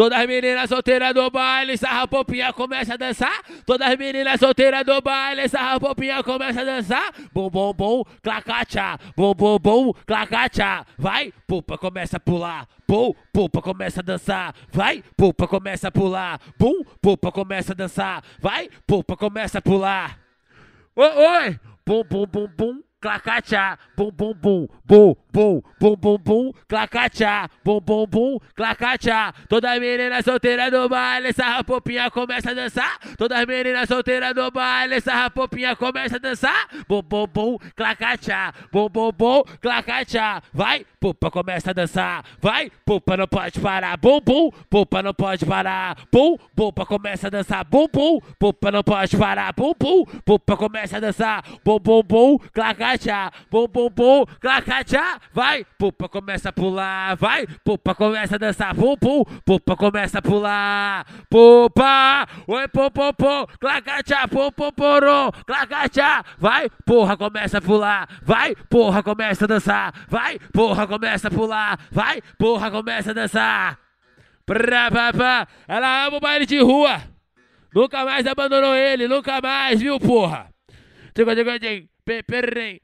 Todas as meninas solteiras do baile, sarra popinha começa a dançar. Todas as meninas solteiras do baile, sarra popinha começa a dançar. Bom, bom, bom, clacacha. Bom, bom, bom, clacacha. Vai, pupa, começa a pular. Bom, pupa, começa a dançar. Vai, pupa, começa a pular. Bum, pupa, começa a dançar. Vai, pupa, começa a pular. Oi, oi. Bum, bum, bum, bum clacachá, bum, bum bum bum bum bum bum, bom, bum bum bum, bom, clacachá. Toda menina solteira do baile, essa rapopinha começa a dançar. Toda menina solteira do baile, essa rapopinha começa a dançar. Bum bum bum, clacachá, bum bum bum, clacachá. Vai, pupa começa a dançar. Vai, pupa não pode parar. Bum bum, pupa não pode parar. bum, pupa começa a dançar. Bum bum, pupa não pode parar. Bum bum, pupa começa a dançar. Bum bum bum, clacachá cracatá, pum pum pum, cracatá, vai, pupa começa a pular, vai, pupa começa a dançar, pum, pum, pupa começa a pular, pupa, oi, pum, pum, pum, cracatá, pum, pum, porom, cracatá, vai, porra, começa a pular, vai, porra, começa a dançar, vai, porra, começa a pular, vai, porra, começa a dançar. Pra, pra, pra. Ela ama o baile de rua. Nunca mais abandonou ele, nunca mais, viu, porra? Tchau, tchau, tchau. Perre,